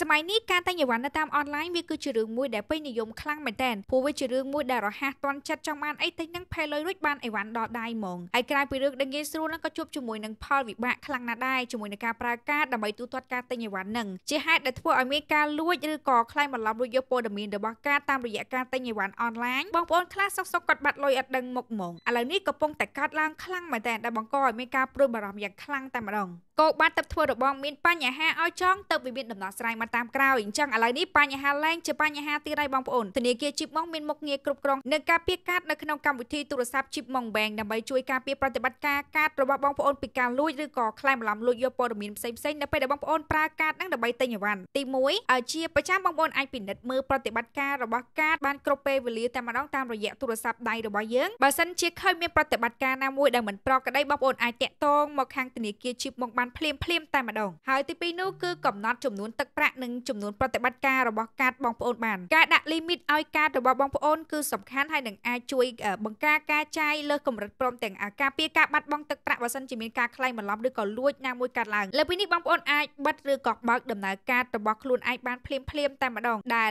សម័យនេះការតែងអីវ៉ាន់នៅតាមអនឡាញវាគឺជារឿងមួយដែលពេញនិយមខ្លាំងមែនទែនព្រោះវាជារឿងមួយដែលរហ័សទាន់ចិត្តចង់បានអីទិញនឹងផេលុយរួចបានអីវ៉ាន់ដល់ដៃហ្មងហើយក្រៅពីរឿងដែលងាយស្រួលនឹងក៏ជួបជាមួយនឹងផលវិបាកខ្លាំងណាស់ដែរជាមួយនឹងការប្រើការដើម្បីទូទាត់ការទិញអីវ៉ាន់នឹងជាហេតុដែលធ្វើឲ្យមានការលួចឬក៏ខ្លែងបន្លំរួចយកព័ត៌មានរបស់ការតាមរយៈការទិញអីវ៉ាន់អនឡាញបងប្អូនខ្លះសុកសុកគាត់បាត់លុយអត់ដឹងមុខហ្មងឥឡូវនេះកំពុងតែកើតឡើងខ្លាំងមែនទែនដែលបង្កឲ្យមានការព្រួយបារម្ភយ៉ាងខ្លាំងតែម្ដងគោបាត់ទៅធ្វើរបងមានបញ្ហាឲ្យចង់ទៅវិមានដំណោះស្រាយបានតាមក្រោយអញ្ចឹងឥឡូវនេះបញ្ហាឡើងជាបញ្ហាទៀតហើយបងប្អូនធនាគារជីបម៉ុងមានមុខងារគ្រប់គ្រងនិងការពារកាតនៅក្នុងកម្មវិធីទូរស័ព្ទជីបម៉ុង Bank ដើម្បីជួយការពារប្រតិបត្តិការកាតរបស់បងប្អូនពីការលួចឬក៏ក្លែងបន្លំលួចយកព័ត៌មានផ្សេងផ្សេងនៅពេលដែលបងប្អូនប្រើកាតនឹងដើម្បីទិញអីវ៉ាន់ទី1ជាប្រចាំបងប្អូនអាចពិនិត្យមើលប្រតិបត្តិការរបស់កាតបានគ្រប់ពេលវេលាតែម្ដងតាមរយៈទូរស័ព្ទដៃរបស់យើងបើសិនជាឃើញមានប្រតិបត្តិការណាមួយដែលមិនប្រក្រតីបងប្អូនអាចតាក់ទងមកខាងធនាគារជីបម៉ុងបានភ្លាមភ្លាមតែម្ដងហើយទី2នោះគឺកំណត់ចំនួនទឹកប្រាក់និងចំនួនប្រតិបត្តិការរបស់កាតបងប្អូនបានការដាក់លីមីតឲ្យកាតរបស់បងប្អូនគឺសំខាន់ហើយនឹងអាចជួយបង្ការការចាយលើកម្រិតព្រមទាំងការពារការបាត់បង់ទឹកប្រាក់បើសិនជាមានការក្លែងបន្លំឬក៏លួចណាមួយកាត់ឡើងលើពីនេះបងប្អូនអាចបិទឬក៏បើកដំណើរការរបស់ខ្លួនឯងបានភ្លាមភ្លាមតែម្ដងដែល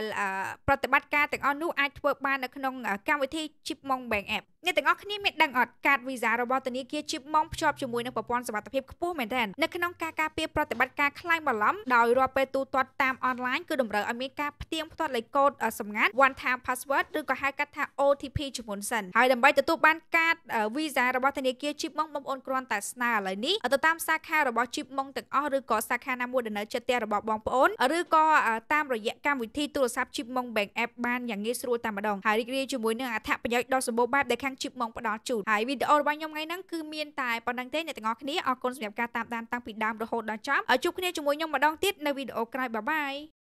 ប្រតិបត្តិការទាំងអស់នោះអាចធ្វើបាននៅក្នុងកម្មវិធី Chipmunk Bank App អ្នកទាំងអស់គ្នាមានដឹងអត់កាតវីសារបស់ធនាគារជីបម៉ងភ្ជាប់ជាមួយនឹងប្រព័ន្ធសុវត្ថិភាពខ្ពស់មែនទែននៅក្នុងការការពារប្រតិបត្តិការខ្លាំងបន្លំដោយរាល់ពេលទូទាត់តាមអនឡាញគឺតម្រូវឲ្យមានការផ្ទៀងផ្ទាត់លេខកូដសម្ងាត់ one time password ឬក៏ហៅកាត់ថា OTP ជាមុនសិនហើយដើម្បីទទួលបានកាតវីសារបស់ធនាគារជីបម៉ងបងប្អូនគ្រាន់តែស្នើឥឡូវនេះទៅតាមសាខារបស់ជីបម៉ងទាំងអស់ឬក៏សាខាណាមួយដែលនៅជិតផ្ទះរបស់បងប្អូនឬក៏តាមរយៈកម្មវិធីទូរស័ព្ទជីបម៉ង Bank App បានយ៉ាងងាយស្រួលតែម្ដងហើយរីករាយជាមួយនឹងអត្ថប្រយោជន៍ដ៏សម្បូរបែបដែលខាងជីបម៉ងផ្ដល់ជូនហើយវីដេអូរបស់ខ្ញុំថ្ងៃហ្នឹងគឺមានតែប៉ុណ្្នឹងទេអ្នកទាំងអស់គ្នាអរគុណសម្រាប់ការតាមដានតាំងពីដើមរហូតដល់ចប់ជួបគ្នាជាមួយខ្ញុំម្ដងទៀតនៅវីដេអូក្រោយបាយបាយ